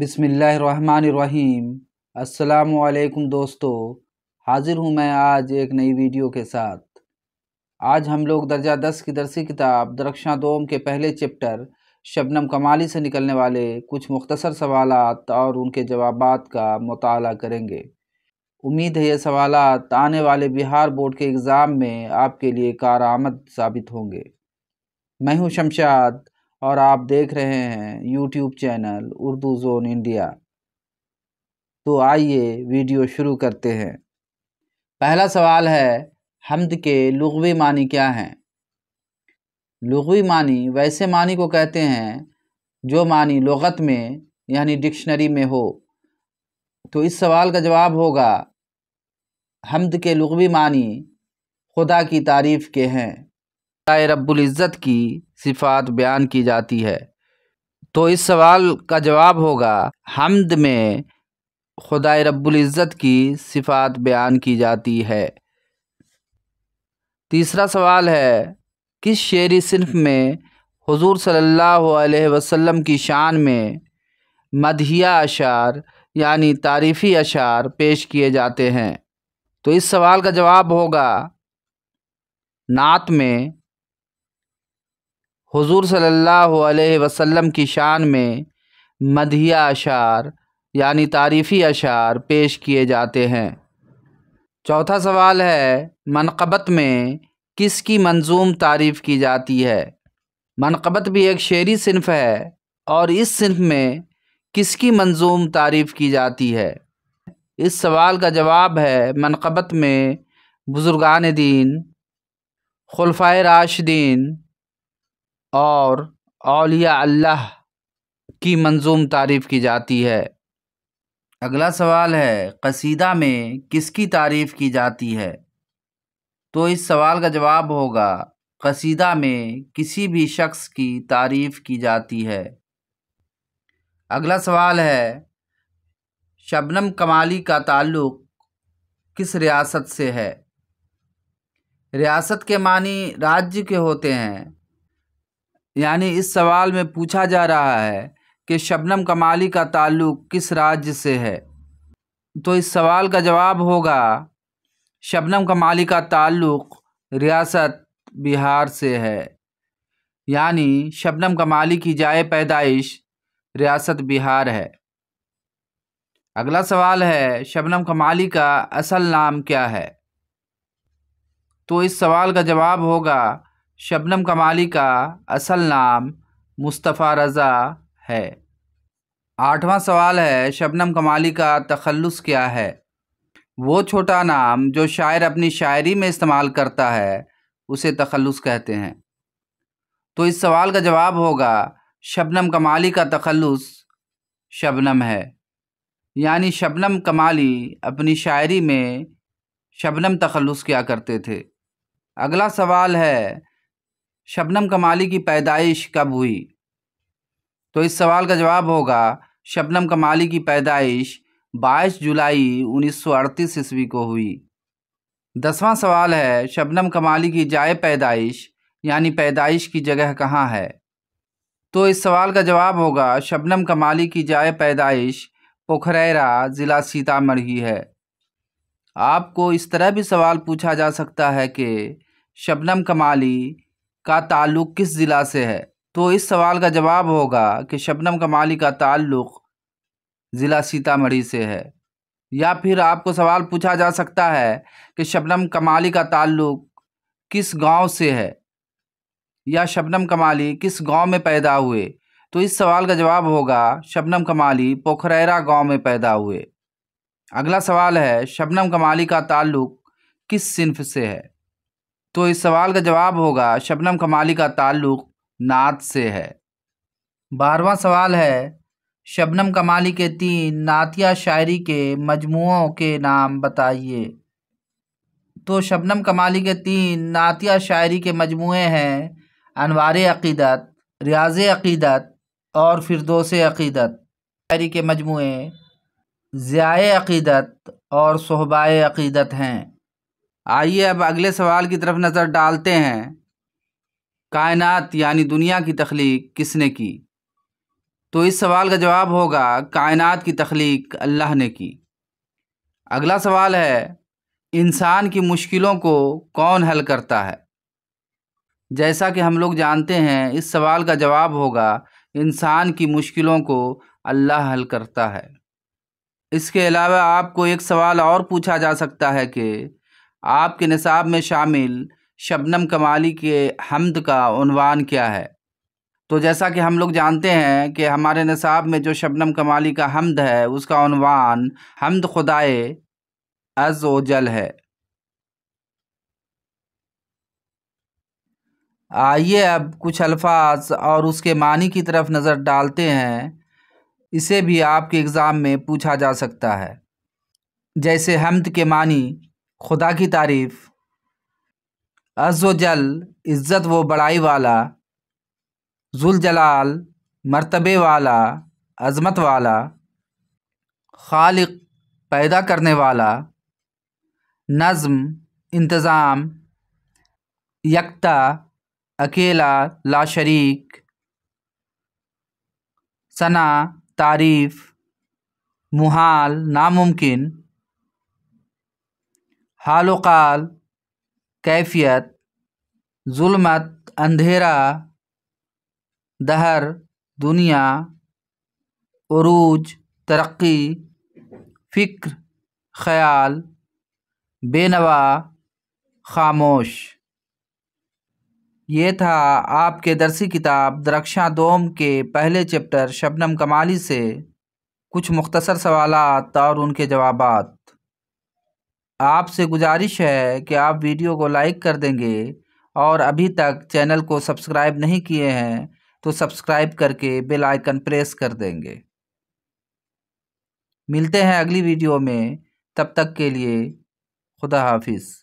बिसमीम् अल्लाम दोस्तों हाज़िर हूँ मैं आज एक नई वीडियो के साथ आज हम लोग दर्जा दस की दरसी किताब दरक्षा दोम के पहले चैप्टर शबनम कमाली से निकलने वाले कुछ मुख्तसर सवाल और उनके जवाब का मताल करेंगे उम्मीद है ये सवाल आने वाले बिहार बोर्ड के एग्ज़ाम में आपके लिए कार आमद साबित होंगे मैं हूँ शमशाद और आप देख रहे हैं YouTube channel Urdu zone India तो आइए वीडियो शुरू करते हैं पहला सवाल है हमद के लघवी मानी क्या हैं लघवी मानी वैसे मानी को कहते हैं जो मानी लगत में यानी डिक्शनरी में हो तो इस सवाल का जवाब होगा हमद के लघवी मानी खुदा की तारीफ़ के हैं रब्बुल इज़्ज़त की सिफात बयान की जाती है तो इस सवाल का जवाब होगा हमद में खुदा रबुल्ज़त की सिफात बयान की जाती है तीसरा सवाल है किस शेरी सिन्फ़ में हुजूर सल्लल्लाहु अलैहि वसल्लम की शान में मदहिया अशार यानी तारीफ़ी अशार पेश किए जाते हैं तो इस सवाल का जवाब होगा नात में हुजूर सल्लल्लाहु अलैहि वसल्लम की शान में मधिया अशार यानी तारीफ़ी अशार पेश किए जाते हैं चौथा सवाल है मनकबत में किसकी मंजूम तारीफ़ की जाती है मनकबत भी एक शेरी सिनफ है और इस सिनफ में किसकी मंजूम तारीफ़ की जाती है इस सवाल का जवाब है मनकबत में बुज़ुर्गान दीन खुलफा राशदीन और अलिया अल्लाह की मंजूम तारीफ़ की जाती है अगला सवाल है कसीदा में किसकी तारीफ़ की जाती है तो इस सवाल का जवाब होगा कसीदा में किसी भी शख्स की तारीफ़ की जाती है अगला सवाल है शबनम कमाली का ताल्लुक़ किस रियासत से है रियासत के मानी राज्य के होते हैं यानी इस सवाल में पूछा जा रहा है कि शबनम कमाली का ताल्लुक़ किस राज्य से है तो इस सवाल का जवाब होगा शबनम कमाली का ताल्लुक़ रियासत बिहार से है यानी शबनम कमाली की जाए पैदाइश रियासत बिहार है अगला सवाल है शबनम कमाली का असल नाम क्या है तो इस सवाल का जवाब होगा शबनम कमाली का असल नाम मुस्तफ़ा रज़ा है आठवां सवाल है शबनम कमाली का तखलस क्या है वो छोटा नाम जो शायर अपनी शायरी में इस्तेमाल करता है उसे तखलस कहते हैं तो इस सवाल का जवाब होगा शबनम कमाली का तखलस शबनम है यानी शबनम कमाली अपनी शायरी में शबनम तखलस क्या करते थे अगला सवाल है शबनम कमाली की पैदाइश कब हुई तो इस सवाल का जवाब होगा शबनम कमाली की पैदाइश 22 जुलाई 1938 ईस्वी को हुई दसवां सवाल है शबनम कमाली की जाय पैदाइश यानी पैदाइश की जगह कहाँ है तो इस सवाल का जवाब होगा शबनम कमाली की जाय पैदाइश पोखरेरा ज़िला सीतामढ़ी है आपको इस तरह भी सवाल पूछा जा सकता है कि शबनम कमाली का ताल्लुक़ किस ज़िला से है तो इस सवाल का जवाब होगा कि शबनम कमाली का ताल्लुक़ ज़िला सीतामढ़ी से है या फिर आपको सवाल पूछा जा सकता है कि शबनम कमाली का ताल्लुक़ किस गांव से है या शबनम कमाली किस गांव में पैदा हुए तो इस सवाल का जवाब होगा शबनम कमाली पोखरेरा गांव में पैदा हुए अगला सवाल है शबनम कमाली का ताल्लुक़ किस सिंफ से है तो इस सवाल का जवाब होगा शबनम कमाली का ताल्लुक़ नात से है बारवा सवाल है शबनम कमाली के तीन नातिया शायरी के मजमुओं के नाम बताइए तो शबनम कमाली के तीन नातिया शायरी के मजमू हैं अनवार अकीदत रियाज अकीदत और फिरदोस अकीदत शायरी के मजमू ज़िया अकीदत और सहबा अकीदत हैं आइए अब अगले सवाल की तरफ नज़र डालते हैं कायनात यानी दुनिया की तख्लीक किसने की तो इस सवाल का जवाब होगा कायनात की तख्लीक अल्लाह ने की अगला सवाल है इंसान की मुश्किलों को कौन हल करता है जैसा कि हम लोग जानते हैं इस सवाल का जवाब होगा इंसान की मुश्किलों को अल्लाह हल करता है इसके अलावा आपको एक सवाल और पूछा जा सकता है कि आपके निसाब में शामिल शबनम कमाली के हमद का उनवान क्या है तो जैसा कि हम लोग जानते हैं कि हमारे निसाब में जो शबनम कमाली का हमद है उसका उनवान हमद खुदाए अज जल है आइए अब कुछ अल्फाज और उसके मानी की तरफ नज़र डालते हैं इसे भी आपके एग्ज़ाम में पूछा जा सकता है जैसे हमद के मानी खुदा की तारीफ़ जल इज़्ज़त व बड़ाई वाला जुल जलाल मरतबे वाला अज़मत वाला खालिक पैदा करने वाला नज़म इंतज़ाम यकता अकेला शरीक सना तारीफ़ मुहाल नामुमकिन हाल वाल कैफियत ज़ुल्मत अंधेरा दहर दुनिया अरूज तरक्की फ़िक्र ख़याल बेनवा खामोश ये था आपके दरसी किताब द्रक्षा दोम के पहले चैप्टर शबनम कमाली से कुछ मुख्तसर सवाल और उनके जवाब आपसे गुजारिश है कि आप वीडियो को लाइक कर देंगे और अभी तक चैनल को सब्सक्राइब नहीं किए हैं तो सब्सक्राइब करके बेल आइकन प्रेस कर देंगे मिलते हैं अगली वीडियो में तब तक के लिए खुदा हाफिज़